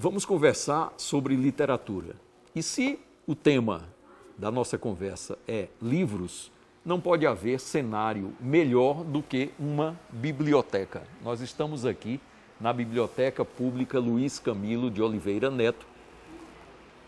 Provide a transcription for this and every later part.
vamos conversar sobre literatura. E se o tema da nossa conversa é livros, não pode haver cenário melhor do que uma biblioteca. Nós estamos aqui na Biblioteca Pública Luiz Camilo de Oliveira Neto,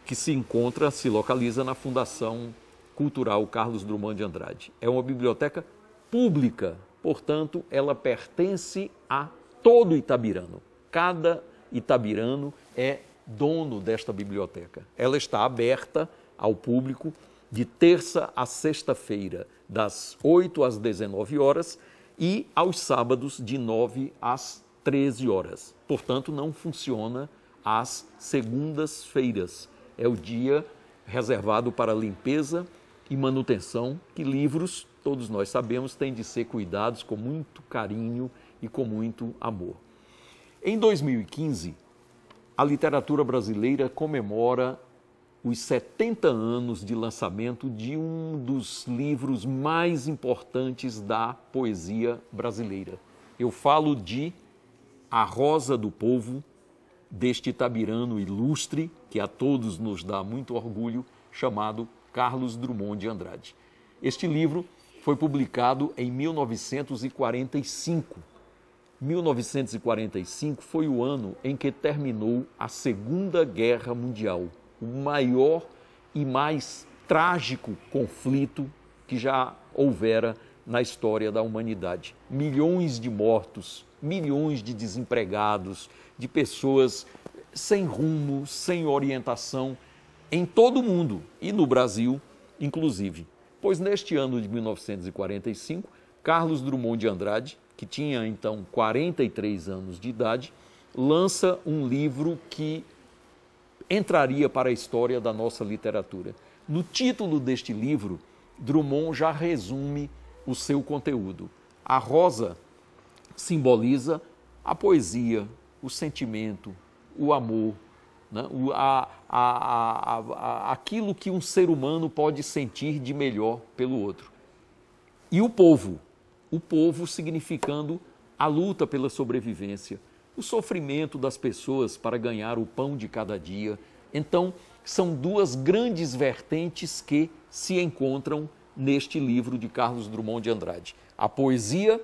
que se encontra, se localiza na Fundação Cultural Carlos Drummond de Andrade. É uma biblioteca pública, portanto, ela pertence a todo Itabirano. Cada Itabirano é dono desta biblioteca. Ela está aberta ao público de terça a sexta-feira, das 8 às 19 horas e aos sábados de 9 às 13 horas. Portanto, não funciona às segundas-feiras. É o dia reservado para limpeza e manutenção que livros, todos nós sabemos, têm de ser cuidados com muito carinho e com muito amor. Em 2015, a literatura brasileira comemora os 70 anos de lançamento de um dos livros mais importantes da poesia brasileira. Eu falo de A Rosa do Povo, deste tabirano ilustre, que a todos nos dá muito orgulho, chamado Carlos Drummond de Andrade. Este livro foi publicado em 1945 1945 foi o ano em que terminou a Segunda Guerra Mundial, o maior e mais trágico conflito que já houvera na história da humanidade. Milhões de mortos, milhões de desempregados, de pessoas sem rumo, sem orientação, em todo o mundo e no Brasil, inclusive. Pois neste ano de 1945, Carlos Drummond de Andrade que tinha então 43 anos de idade, lança um livro que entraria para a história da nossa literatura. No título deste livro, Drummond já resume o seu conteúdo. A rosa simboliza a poesia, o sentimento, o amor, né? o, a, a, a, aquilo que um ser humano pode sentir de melhor pelo outro. E o povo, o povo significando a luta pela sobrevivência, o sofrimento das pessoas para ganhar o pão de cada dia. Então, são duas grandes vertentes que se encontram neste livro de Carlos Drummond de Andrade: a poesia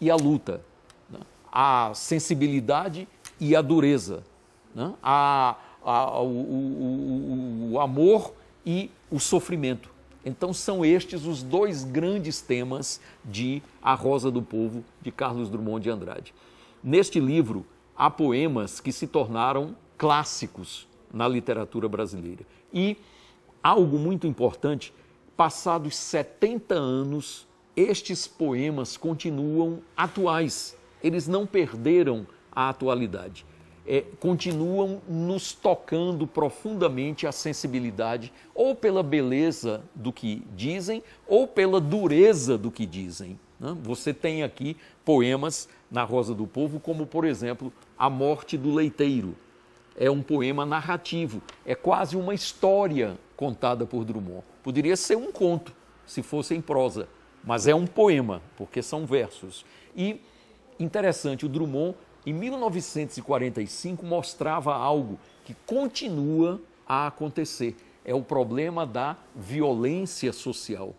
e a luta, né? a sensibilidade e a dureza, né? a, a, o, o, o amor e o sofrimento. Então são estes os dois grandes temas de A Rosa do Povo, de Carlos Drummond de Andrade. Neste livro há poemas que se tornaram clássicos na literatura brasileira. E algo muito importante, passados 70 anos, estes poemas continuam atuais. Eles não perderam a atualidade é, continuam nos tocando profundamente a sensibilidade, ou pela beleza do que dizem, ou pela dureza do que dizem. Né? Você tem aqui poemas na Rosa do Povo, como, por exemplo, A Morte do Leiteiro. É um poema narrativo, é quase uma história contada por Drummond. Poderia ser um conto, se fosse em prosa, mas é um poema, porque são versos. E, interessante, o Drummond em 1945 mostrava algo que continua a acontecer. É o problema da violência social.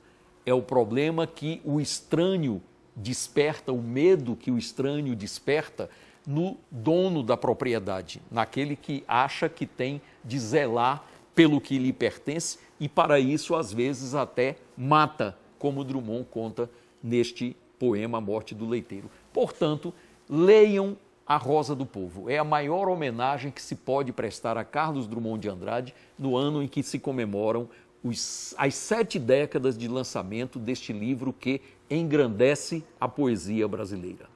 É o problema que o estranho desperta, o medo que o estranho desperta no dono da propriedade, naquele que acha que tem de zelar pelo que lhe pertence e, para isso, às vezes até mata, como Drummond conta neste poema Morte do Leiteiro. Portanto, leiam a Rosa do Povo. É a maior homenagem que se pode prestar a Carlos Drummond de Andrade no ano em que se comemoram os, as sete décadas de lançamento deste livro que engrandece a poesia brasileira.